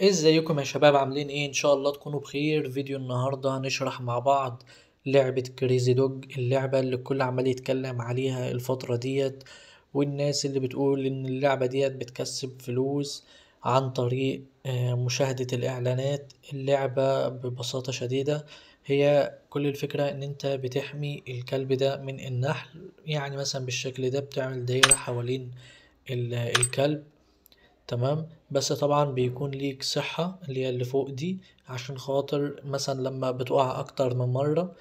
إيه، ازيكم يا شباب عاملين ايه ان شاء الله تكونوا بخير فيديو النهاردة هنشرح مع بعض لعبة كريزي دوج اللعبة اللي الكل عمال يتكلم عليها الفترة ديت والناس اللي بتقول ان اللعبة ديت بتكسب فلوس عن طريق آه، مشاهدة الاعلانات اللعبة ببساطة شديدة هي كل الفكرة ان انت بتحمي الكلب ده من النحل يعني مثلا بالشكل ده بتعمل دايرة حوالين الكلب تمام بس طبعا بيكون ليك صحة اللي هي اللي فوق دي عشان خاطر مثلا لما بتقع اكتر من مرة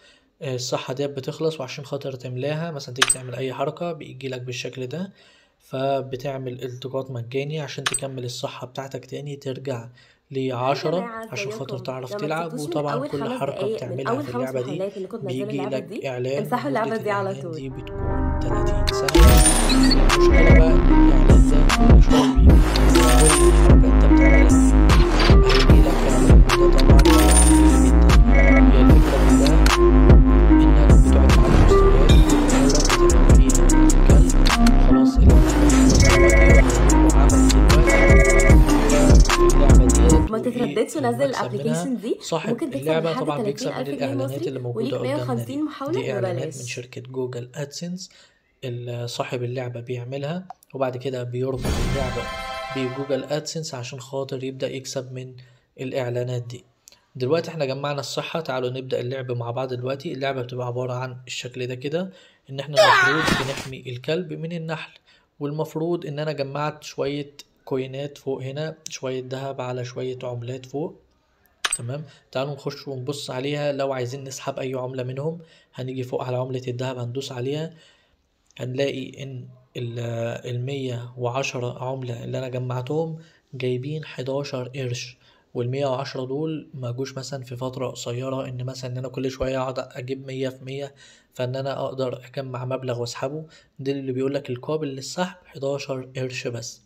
آه، الصحة ديت بتخلص وعشان خاطر تملاها مثلا تيجي تعمل اي حركة بيجيلك بالشكل ده فبتعمل التقاط مجاني عشان تكمل الصحة بتاعتك تاني ترجع لعشرة عشان خاطر تعرف تلعب وطبعا كل حركة بتعملها في اللعبة دي بيجي لك إعلان امسحوا اللعبة دي على طول دي بتكون 30 سنة بقى تترددش ونزل الابلكيشن دي صاحب ممكن تكسب اللعبه طبعا بيكسب من الاعلانات اللي موجوده قدامنا 150 محاوله دي اعلانات من شركه جوجل ادسنس صاحب اللعبه بيعملها وبعد كده بيربط اللعبه بجوجل ادسنس عشان خاطر يبدا يكسب من الاعلانات دي دلوقتي احنا جمعنا الصحة تعالوا نبدأ اللعب مع بعض دلوقتي اللعبة بتبقى عبارة عن الشكل ده كده ان احنا المفروض بنحمي الكلب من النحل والمفروض ان انا جمعت شوية كوينات فوق هنا شوية ذهب على شوية عملات فوق تمام تعالوا نخش ونبص عليها لو عايزين نسحب اي عملة منهم هنيجي فوق على عملة الذهب هندوس عليها هنلاقي ان المية آه، وعشرة عملة اللي انا جمعتهم جايبين حداشر قرش والمية وعشرة دول ما جوش مثلا في فترة قصيرة ان مثلا ان انا كل شوية اقعد اجيب مية في مية فان انا اقدر اجمع مبلغ واسحبه ده اللي بيقولك القابل للسحب حداشر قرش بس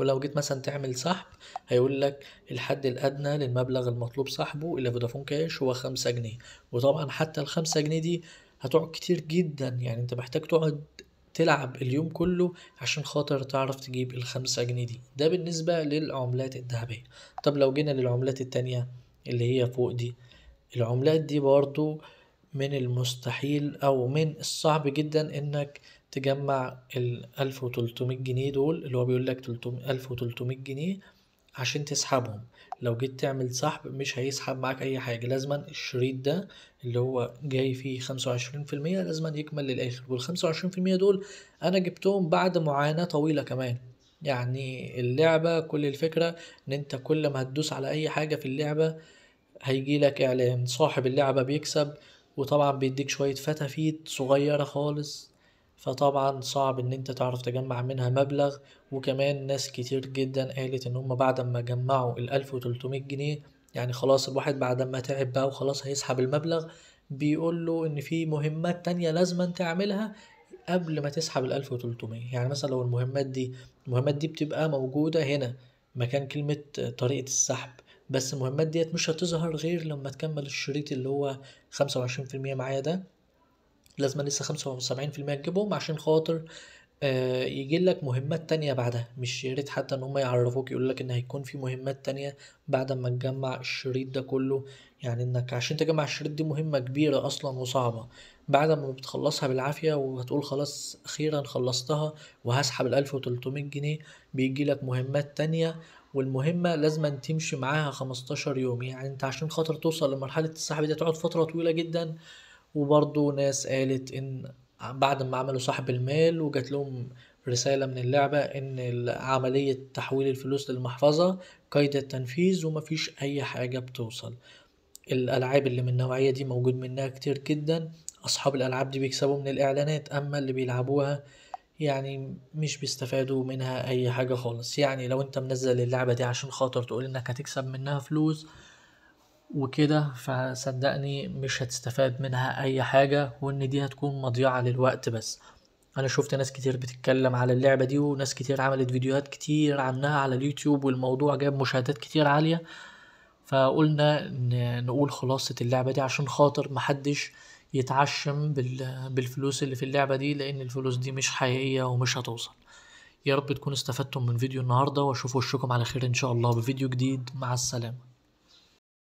ولو جيت مثلا تعمل سحب هيقول لك الحد الأدنى للمبلغ المطلوب سحبه الى فودافون كاش هو خمسة جنيه وطبعا حتى الخمسة جنيه دي هتقعد كتير جدا يعني انت محتاج تقعد تلعب اليوم كله عشان خاطر تعرف تجيب الخمسة جنيه دي ده بالنسبة للعملات الذهبية طب لو جينا للعملات التانية اللي هي فوق دي العملات دي برضو من المستحيل او من الصعب جدا انك تجمع ال 1300 جنيه دول اللي هو بيقول لك 1300 جنيه عشان تسحبهم لو جيت تعمل سحب مش هيسحب معاك اي حاجة لازما الشريط ده اللي هو جاي فيه خمسة وعشرين في المية لازما يكمل للاخر والخمسة وعشرين في المية دول انا جبتهم بعد معاناة طويلة كمان يعني اللعبة كل الفكرة ان انت كل ما هتدوس على اي حاجة في اللعبة هيجي لك اعلان صاحب اللعبة بيكسب وطبعا بيديك شوية فتافيت صغيرة خالص فطبعا صعب ان انت تعرف تجمع منها مبلغ وكمان ناس كتير جدا قالت ان هم بعد ما جمعوا ال 1300 جنيه يعني خلاص الواحد بعد ما تعب بقى وخلاص هيسحب المبلغ بيقول له ان في مهمات تانية لازما تعملها قبل ما تسحب ال 1300 يعني مثلا لو المهمات دي المهمات دي بتبقى موجودة هنا مكان كلمة طريقة السحب بس المهمات ديت مش هتظهر غير لما تكمل الشريط اللي هو خمسة وعشرين في المية معايا ده لازم لسه خمسة وسبعين في المية تجيبهم عشان خاطر آه، يجي لك مهمات تانية بعدها مش يا ريت حتى ان هم يعرفوك يقول لك ان هيكون في مهمات تانية بعد ما تجمع الشريط ده كله يعني انك عشان تجمع الشريط دي مهمة كبيرة اصلا وصعبة بعد ما بتخلصها بالعافية وهتقول خلاص اخيرا خلصتها وهسحب الالف وتلتمية جنيه بيجي لك مهمات تانية والمهمة لازم تمشي معاها خمستاشر يوم يعني انت عشان خاطر توصل لمرحلة السحب دي هتقعد فترة طويلة جدا وبرضو ناس قالت ان بعد ما عملوا سحب المال وجات لهم رسالة من اللعبة ان عملية تحويل الفلوس للمحفظة قيد التنفيذ ومفيش اي حاجة بتوصل الالعاب اللي من النوعية دي موجود منها كتير جدا اصحاب الالعاب دي بيكسبوا من الاعلانات اما اللي بيلعبوها يعني مش بيستفادوا منها اي حاجة خالص يعني لو انت منزل اللعبة دي عشان خاطر تقول انك هتكسب منها فلوس وكده فصدقني مش هتستفاد منها اي حاجة وان دي هتكون مضيعة للوقت بس انا شفت ناس كتير بتتكلم على اللعبة دي وناس كتير عملت فيديوهات كتير عنها على اليوتيوب والموضوع جاب مشاهدات كتير عالية فقلنا نقول خلاصة اللعبة دي عشان خاطر محدش يتعشم بالفلوس اللي في اللعبة دي لان الفلوس دي مش حقيقية ومش هتوصل يا رب تكونوا استفدتم من فيديو النهاردة واشوف وشكم على خير ان شاء الله بفيديو جديد مع السلامة